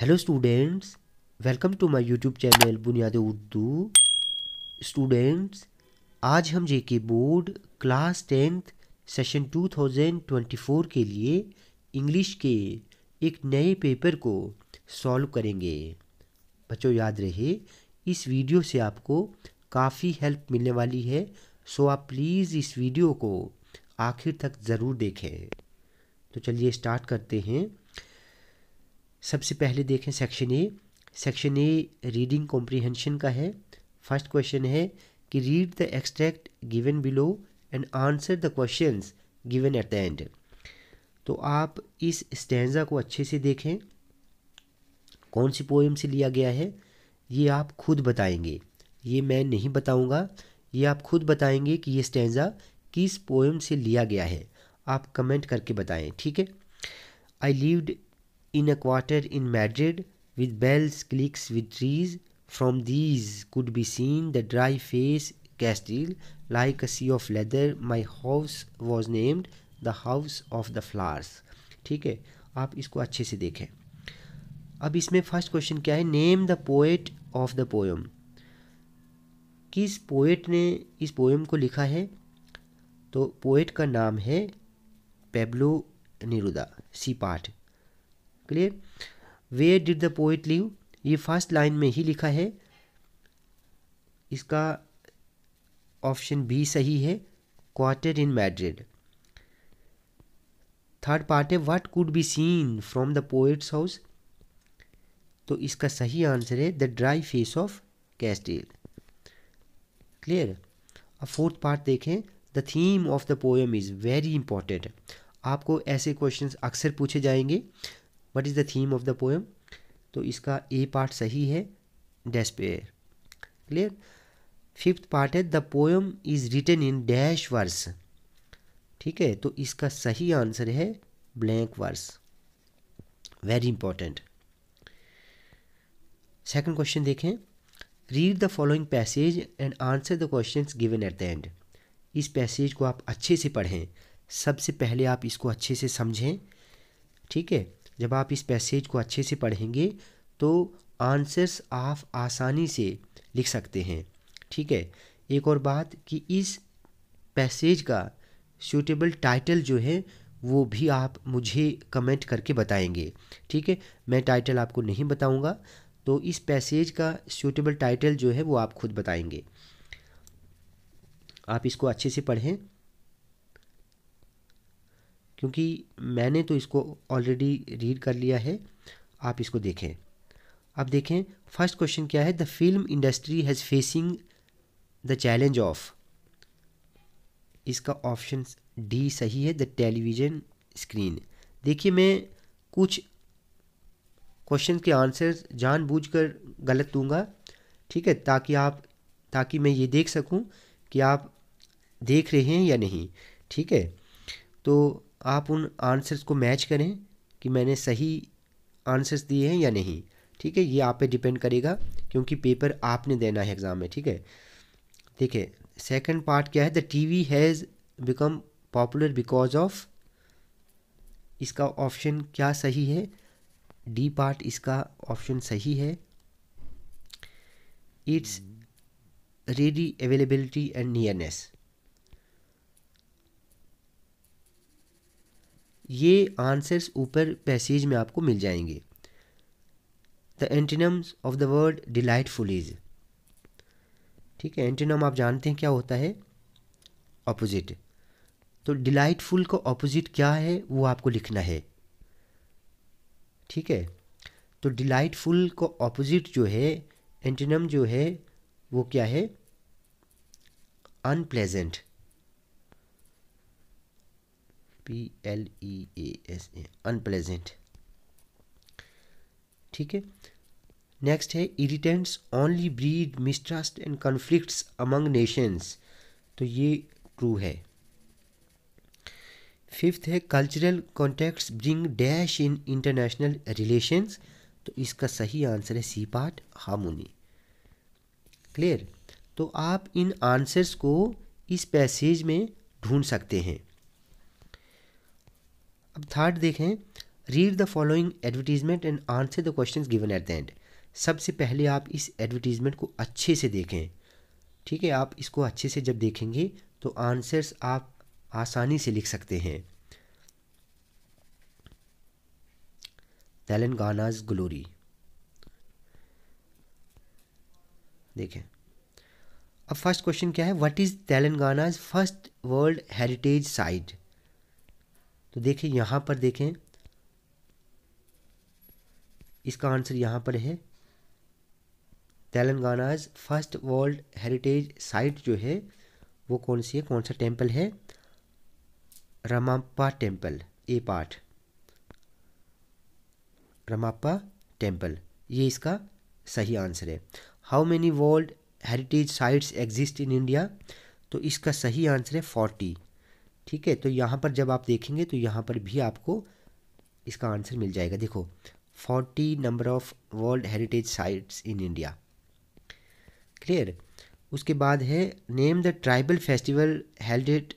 Hello students welcome to my YouTube channel Buniyad Urdu students आज हम जे के बोर्ड क्लास टेंथ सेशन 2024 के लिए इंग्लिश के एक नए पेपर को सॉल्व करेंगे बच्चों याद रहे इस वीडियो से आपको काफ़ी हेल्प मिलने वाली है सो आप प्लीज़ इस वीडियो को आखिर तक ज़रूर देखें तो चलिए स्टार्ट करते हैं सबसे पहले देखें section A section A reading comprehension का है फर्स्ट क्वेश्चन है कि read the extract given below and answer the question given at the end तो आप इस स्टैंडा को अच्छे से देखें कौन सी पोएम से लिया गया है ये आप खुद बताएंगे ये मैं नहीं बताऊंगा ये आप खुद बताएंगे कि ये स्टैंडा किस पोएम से लिया गया है आप कमेंट करके बताएं ठीक है I lived in a quarter in Madrid, with bells clicks with trees. From these could be seen the dry face Castile, like a sea of leather. My house was named the house of the flowers. ठीक है आप इसको अच्छे से देखें अब इसमें first question क्या है name the poet of the poem किस पोएट ने इस पोएम को लिखा है तो पोएट का नाम है पेब्लो निरुदा सी पाठ clear where did the poet live ये फर्स्ट लाइन में ही लिखा है इसका ऑप्शन बी सही है quarter in Madrid third part है what could be seen from the poet's house तो इसका सही आंसर है the dry face of Castile clear अब फोर्थ पार्ट देखें the theme of the poem is very important आपको ऐसे क्वेश्चंस अक्सर पूछे जाएंगे what is the theme of the poem तो इसका ए पार्ट सही है डेस्पेयर क्लियर फिफ्थ पार्ट है the poem is written in dash verse ठीक है तो इसका सही आंसर है blank verse very important second question देखें read the following passage and answer the questions given at the end इस पैसेज को आप अच्छे से पढ़ें सबसे पहले आप इसको अच्छे से समझें ठीक है जब आप इस पैसेज को अच्छे से पढ़ेंगे तो आंसर्स आप आसानी से लिख सकते हैं ठीक है एक और बात कि इस पैसेज का सूटेबल टाइटल जो है वो भी आप मुझे कमेंट करके बताएंगे ठीक है मैं टाइटल आपको नहीं बताऊंगा तो इस पैसेज का सूटेबल टाइटल जो है वो आप खुद बताएंगे आप इसको अच्छे से पढ़ें क्योंकि मैंने तो इसको ऑलरेडी रीड कर लिया है आप इसको देखें अब देखें फर्स्ट क्वेश्चन क्या है the film industry has facing the challenge of इसका ऑप्शन डी सही है द टेलीविज़न स्क्रीन देखिए मैं कुछ क्वेश्चन के आंसर जानबूझकर गलत दूंगा ठीक है ताकि आप ताकि मैं ये देख सकूं कि आप देख रहे हैं या नहीं ठीक है तो आप उन आंसर्स को मैच करें कि मैंने सही आंसर्स दिए हैं या नहीं ठीक है ये आप पे डिपेंड करेगा क्योंकि पेपर आपने देना है एग्ज़ाम में ठीक है देखिए सेकंड पार्ट क्या है the TV has become popular because of इसका ऑप्शन क्या सही है डी पार्ट इसका ऑप्शन सही है it's ready availability and nearness ये आंसर्स ऊपर पैसेज में आपको मिल जाएंगे the antonyms of the word delightful is ठीक है एंटीनम आप जानते हैं क्या होता है ऑपोजिट तो डिलाइटफुल को ऑपोजिट क्या है वो आपको लिखना है ठीक है तो डिलाइटफुल को ऑपोजिट जो है एंटीनम जो है वो क्या है unpleasant P L E A S A unpleasant ठीक है नेक्स्ट है irritants only breed mistrust and conflicts among nations तो ये ट्रू है फिफ्थ है cultural contact bring dash in international relations तो इसका सही आंसर है सी पार्ट हार्मोनी क्लियर तो आप इन आंसर्स को इस पैसेज में ढूंढ सकते हैं अब थर्ड देखें read the following advertisement and answer the question given at the end सबसे पहले आप इस एडवर्टीजमेंट को अच्छे से देखें ठीक है आप इसको अच्छे से जब देखेंगे तो आंसर्स आप आसानी से लिख सकते हैं तेलंगानाज ग्लोरी देखें अब फर्स्ट क्वेश्चन क्या है what is Telangana's first world heritage site तो देखिए यहाँ पर देखें इसका आंसर यहाँ पर है Telangana's first world heritage site जो है वो कौन सी है कौन सा टेम्पल है रमापा टेम्पल ए पाठ रमापा टेम्पल ये इसका सही आंसर है how many world heritage sites exist in India तो इसका सही आंसर है फोर्टी ठीक है तो यहाँ पर जब आप देखेंगे तो यहाँ पर भी आपको इसका आंसर मिल जाएगा देखो forty number of world heritage sites in India clear उसके बाद है name the tribal festival helded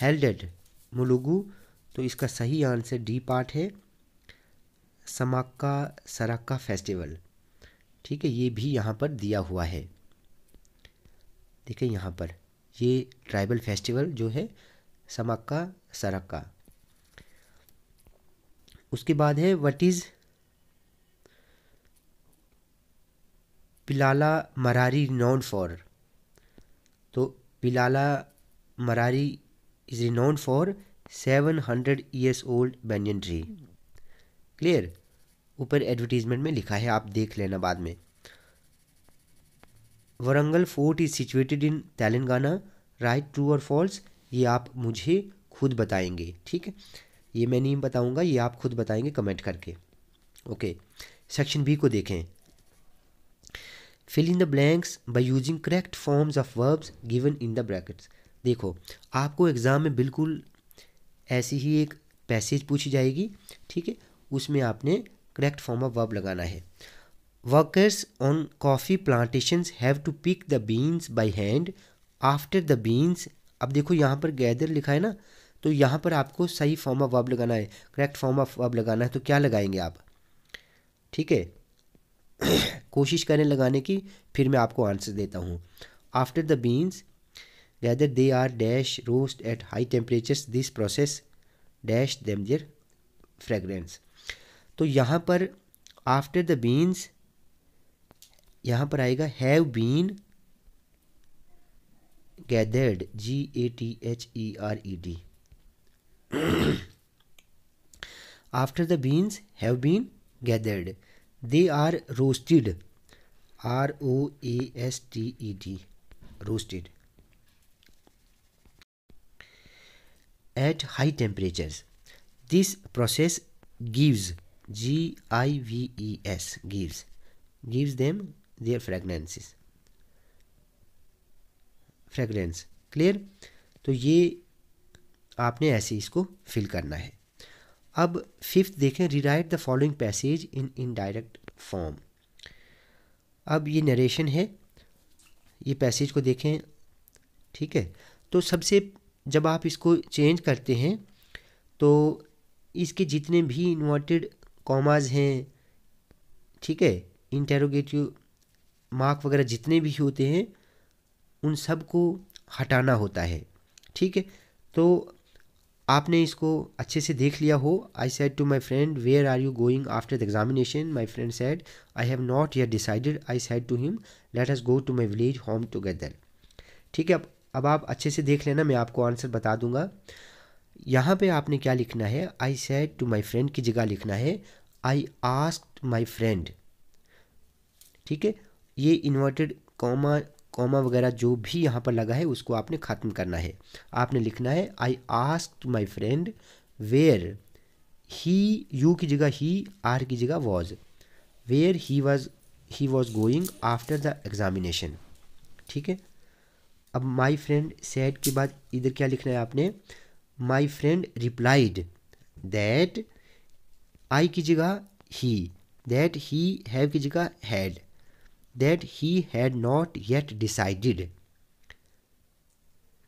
helded Mulugu तो इसका सही आंसर डी पार्ट है समाक्का सराक्का फेस्टिवल ठीक है ये भी यहाँ पर दिया हुआ है देखिए यहाँ पर ये ट्राइबल फेस्टिवल जो है समक्का सरक्का उसके बाद है what is Pillala Marri renowned for तो Pillala Marri is renowned for seven hundred years old banyan tree clear ऊपर एडवर्टीजमेंट में लिखा है आप देख लेना बाद में Warangal fort is situated in Telangana right true और फॉल्स ये आप मुझे खुद बताएंगे ठीक है ये मैं नहीं बताऊंगा ये आप खुद बताएंगे कमेंट करके ओके सेक्शन बी को देखें fill in the blanks by using correct forms of verbs given in the brackets देखो आपको एग्ज़ाम में बिल्कुल ऐसी ही एक पैसेज पूछी जाएगी ठीक है उसमें आपने करेक्ट फॉर्म ऑफ वर्ब लगाना है workers on coffee plantations have to pick the beans by hand after the beans अब देखो यहाँ पर गैदर लिखा है ना तो यहाँ पर आपको सही फॉर्म ऑफ वर्ब लगाना है करेक्ट फॉर्म ऑफ वर्ब लगाना है तो क्या लगाएंगे आप ठीक है कोशिश करें लगाने की फिर मैं आपको आंसर देता हूँ after the beans gather they are dash roast at high temperatures this process dash them their fragrance तो यहाँ पर आफ्टर द बीन्स यहाँ पर आएगा have been gathered G A T H E R E D after the beans have been gathered they are roasted R O A S T E D roasted at high temperatures this process gives G I V E S gives gives them their fragrances fragrance clear तो ये आपने ऐसे इसको fill करना है अब fifth देखें rewrite the following passage in indirect form अब ये नरेशन है ये पैसेज को देखें ठीक है तो सबसे जब आप इसको चेंज करते हैं तो इसके जितने भी इन्वर्टेड कॉमाज हैं ठीक है इंटेरोगेटिव मार्क वगैरह जितने भी होते हैं उन सब को हटाना होता है ठीक है तो आपने इसको अच्छे से देख लिया हो I said to my friend where are you going after the examination my friend said I have not yet decided I said to him let's go to my village home together ठीक है अब अब आप अच्छे से देख लेना मैं आपको आंसर बता दूंगा यहाँ पे आपने क्या लिखना है I said to my friend की जगह लिखना है आई आस्क माई फ्रेंड ठीक है ये इन्वर्टेड कॉमा कॉमा वगैरह जो भी यहाँ पर लगा है उसको आपने ख़त्म करना है आपने लिखना है I ask my friend where he you की जगह ही आर की जगह was where he was he was going after the examination ठीक है अब माई फ्रेंड सेट के बाद इधर क्या लिखना है आपने my friend replied that I की जगह ही दैट ही हैव की जगह had that he had not yet decided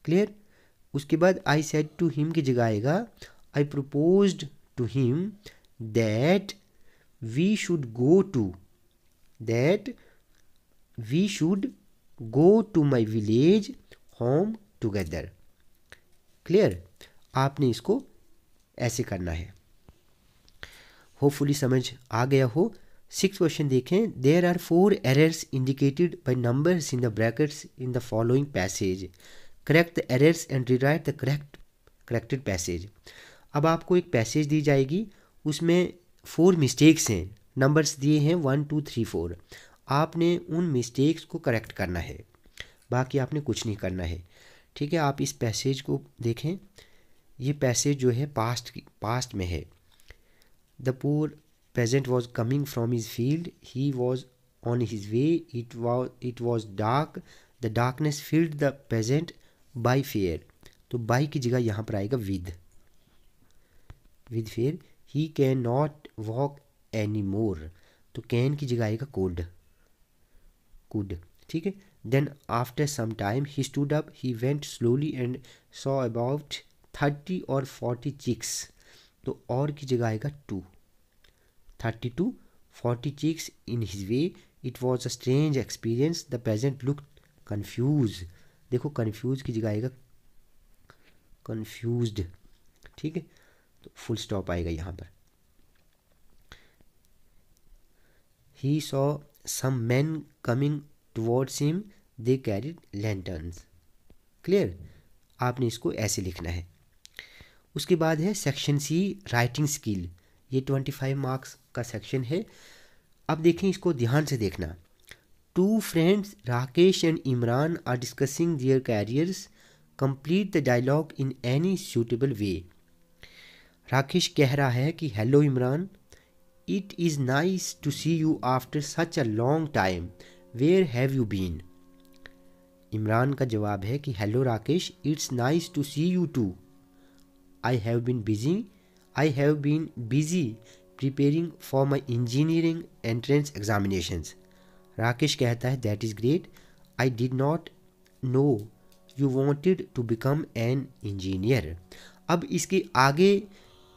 clear उसके बाद आई said टू हिम की जगह आएगा I propose to him that we should go to that we should go to my village home together. Clear आपने इसको ऐसे करना है होपफुली समझ आ गया हो सिक्स क्वेश्चन देखें there are four errors indicated by numbers in the brackets in the following passage correct the errors and rewrite the correct corrected passage अब आपको एक पैसेज दी जाएगी उसमें फोर मिस्टेक्स हैं नंबर्स दिए हैं वन टू थ्री फोर आपने उन मिस्टेक्स को करेक्ट करना है बाकी आपने कुछ नहीं करना है ठीक है आप इस पैसेज को देखें ये पैसेज जो है पास्ट पास्ट में है the poor peasant was coming from his field he was on his way it was it was dark the darkness field the peasant by fair तो बाई की जगह यहाँ पर आएगा with with fair he can not walk any more तो can की जगह आएगा कोड कुड ठीक है then after some time he stood up he went slowly and saw about thirty or forty chicks तो और की जगह आएगा to thirty to forty cheeks in his way. It was a strange experience. The peasant looked confused. देखो confused की जगह आएगा confused. ठीक है तो फुल स्टॉप आएगा यहाँ पर he saw some man coming towards him they carried lanterns clear आपने इसको ऐसे लिखना है उसके बाद है सेक्शन सी राइटिंग स्किल ये ट्वेंटी फाइव मार्क्स का सेक्शन है अब देखें इसको ध्यान से देखना two friends Rakesh and Imran are discussing their careers complete the dialogue in any suitable way Rakesh कह रहा है कि hello Imran it is nice to see you after such a long time where have you been Imran का जवाब है कि hello Rakesh it's nice to see you too I have been busy I have been busy preparing for my engineering entrance examinations Rakesh कहता है that is great I did not know you wanted to become an engineer अब इसके आगे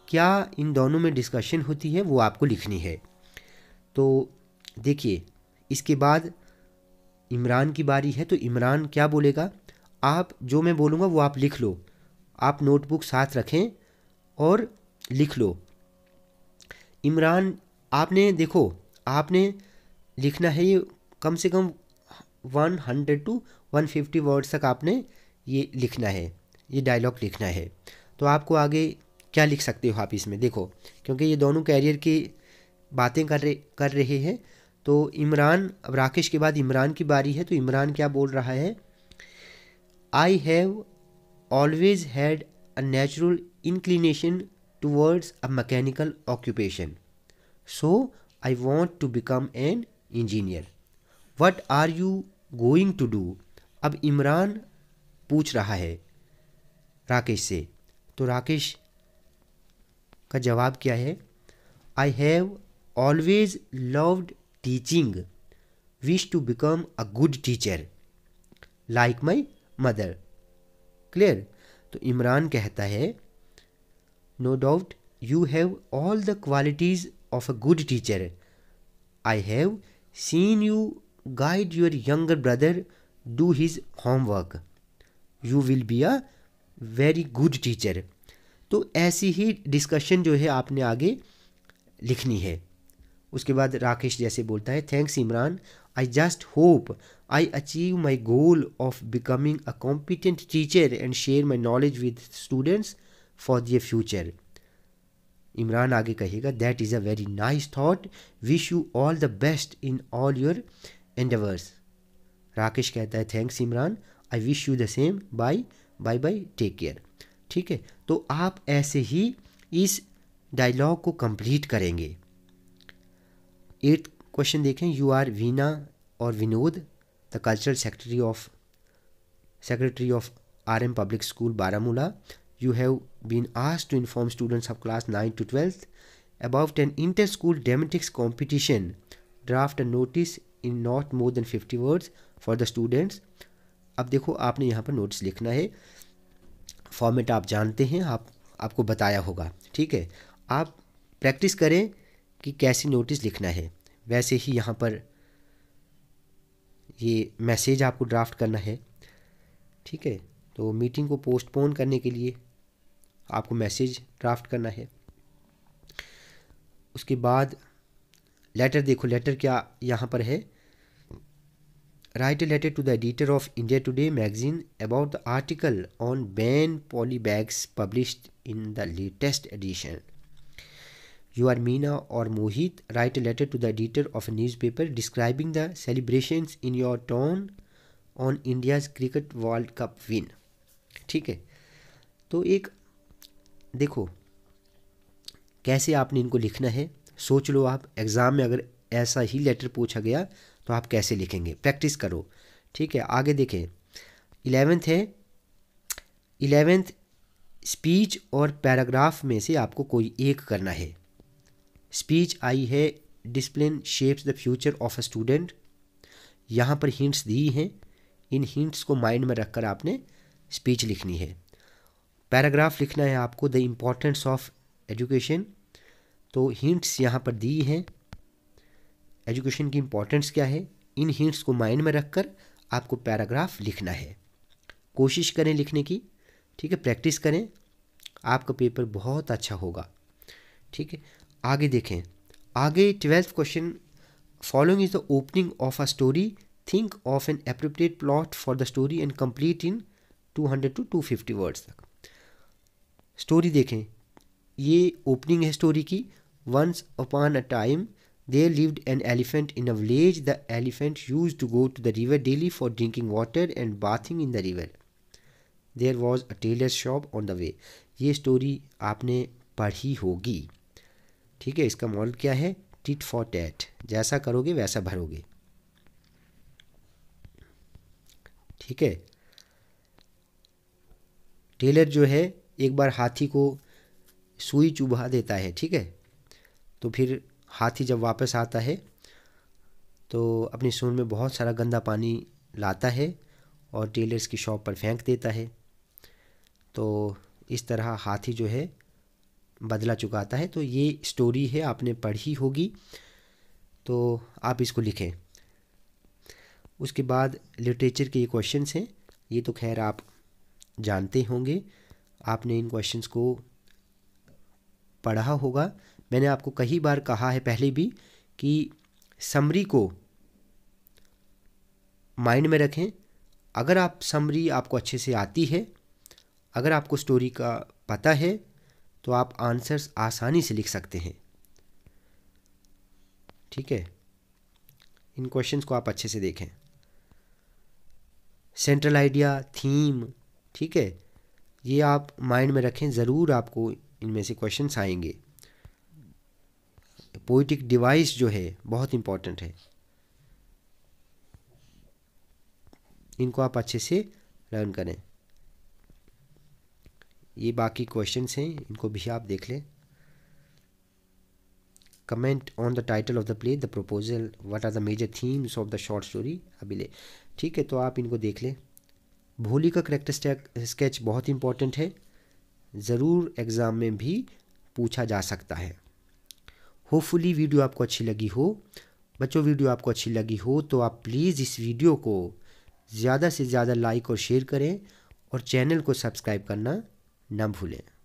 क्या इन दोनों में discussion होती है वो आपको लिखनी है तो देखिए इसके बाद इमरान की बारी है तो इमरान क्या बोलेगा आप जो मैं बोलूँगा वो आप लिख लो आप नोटबुक साथ रखें और लिख लो इमरान आपने देखो आपने लिखना है ये कम से कम one hundred to one fifty words तक आपने ये लिखना है ये डायलॉग लिखना है तो आपको आगे क्या लिख सकते हो आप इसमें देखो क्योंकि ये दोनों कैरियर की बातें कर रहे कर रहे हैं तो इमरान अब राकेश के बाद इमरान की बारी है तो इमरान क्या बोल रहा है I have always had a natural inclination towards a mechanical occupation. So I want to become an engineer. What are you going to do? अब इमरान पूछ रहा है राकेश से तो राकेश का जवाब क्या है I have always loved teaching wish to become a good teacher like my mother clear तो इमरान कहता है No doubt you have all the qualities of a good teacher. I have seen you guide your younger brother do his homework. You will be a very good teacher तो ऐसी ही discussion जो है आपने आगे लिखनी है उसके बाद राकेश जैसे बोलता है thanks Imran I just hope I achieve my goal of becoming a competent teacher and share my knowledge with students for their future Imran आगे कहेगा that is a very nice thought wish you all the best in all your endeavours Rakesh कहता है thanks Imran I wish you the same bye bye bye take care ठीक है तो आप ऐसे ही इस डायलॉग को कंप्लीट करेंगे एट क्वेश्चन देखें यू आर वीना और Vinod the cultural secretary of secretary of R M public school Baramulla you have been asked to inform students of class 9 to 12th about an inter-school dramatics competition. Draft a notice in not more than 50 words for the students. अब देखो आपने यहाँ पर notes लिखना है format आप जानते हैं आप आपको बताया होगा ठीक है आप प्रैक्टिस करें कि कैसे नोटिस लिखना है वैसे ही यहाँ पर ये मैसेज आपको ड्राफ्ट करना है ठीक है तो मीटिंग को पोस्टपोन करने के लिए आपको मैसेज ड्राफ्ट करना है उसके बाद लेटर देखो लेटर क्या यहाँ पर है write letter to the editor of India Today magazine about the article on ban poly bags publish in the latest edition you are Meena और Mohit write a letter to the editor of newspaper describing the celebration in your town on India's cricket world cup win ठीक है तो एक देखो कैसे आपने इनको लिखना है सोच लो आप एग्ज़ाम में अगर ऐसा ही लेटर पूछा गया तो आप कैसे लिखेंगे प्रैक्टिस करो ठीक है आगे देखें इलेवेंथ है इलेवेंथ स्पीच और पैराग्राफ में से आपको कोई एक करना है स्पीच आई है discipline shapes the future of a student यहाँ पर हिंट्स दी हैं इन हिंट्स को माइंड में रखकर आपने स्पीच लिखनी है पैराग्राफ लिखना है आपको द इम्पॉर्टेंस ऑफ एजुकेशन तो हिंट्स यहाँ पर दी हैं एजुकेशन की इम्पॉर्टेंस क्या है इन हिंट्स को माइंड में रखकर आपको पैराग्राफ लिखना है कोशिश करें लिखने की ठीक है प्रैक्टिस करें आपका पेपर बहुत अच्छा होगा ठीक है आगे देखें आगे twelfth question following is the opening of a story think of an appropriate plot for the story and complete in 200 to 250 words तक स्टोरी देखें ये ओपनिंग है स्टोरी की once upon a time they lived an elephant in a village the elephant use to go to the river daily for drinking water and bathing in the river there was a tailor shop on the way ये story आपने पढ़ी होगी ठीक है इसका model क्या है tit for tat जैसा करोगे वैसा भरोगे ठीक है टेलर जो है एक बार हाथी को सुई चुभा देता है ठीक है तो फिर हाथी जब वापस आता है तो अपनी सोन में बहुत सारा गंदा पानी लाता है और टेलर्स की शॉप पर फेंक देता है तो इस तरह हाथी जो है बदला चुकाता है तो ये स्टोरी है आपने पढ़ी होगी तो आप इसको लिखें उसके बाद लिटरेचर के ये क्वेश्चंस हैं ये तो खैर आप जानते होंगे आपने इन क्वेश्चंस को पढ़ा होगा मैंने आपको कई बार कहा है पहले भी कि समरी को माइंड में रखें अगर आप समरी आपको अच्छे से आती है अगर आपको स्टोरी का पता है तो आप आंसर्स आसानी से लिख सकते हैं ठीक है इन क्वेश्चंस को आप अच्छे से देखें सेंट्रल आइडिया थीम ठीक है ये आप माइंड में रखें ज़रूर आपको इनमें से क्वेश्चंस आएंगे पोइटिक डिवाइस जो है बहुत इम्पॉर्टेंट है इनको आप अच्छे से लर्न करें ये बाकी क्वेश्चंस हैं इनको भी आप देख लें comment on the title of the play the proposal what are the major themes of the short story अभी ले ठीक है तो आप इनको देख लें भोली का करेक्टर स्केच बहुत इंपॉर्टेंट है ज़रूर एग्ज़ाम में भी पूछा जा सकता है होपफुली वीडियो आपको अच्छी लगी हो बच्चों वीडियो आपको अच्छी लगी हो तो आप प्लीज़ इस वीडियो को ज़्यादा से ज़्यादा लाइक और शेयर करें और चैनल को सब्सक्राइब करना ना भूलें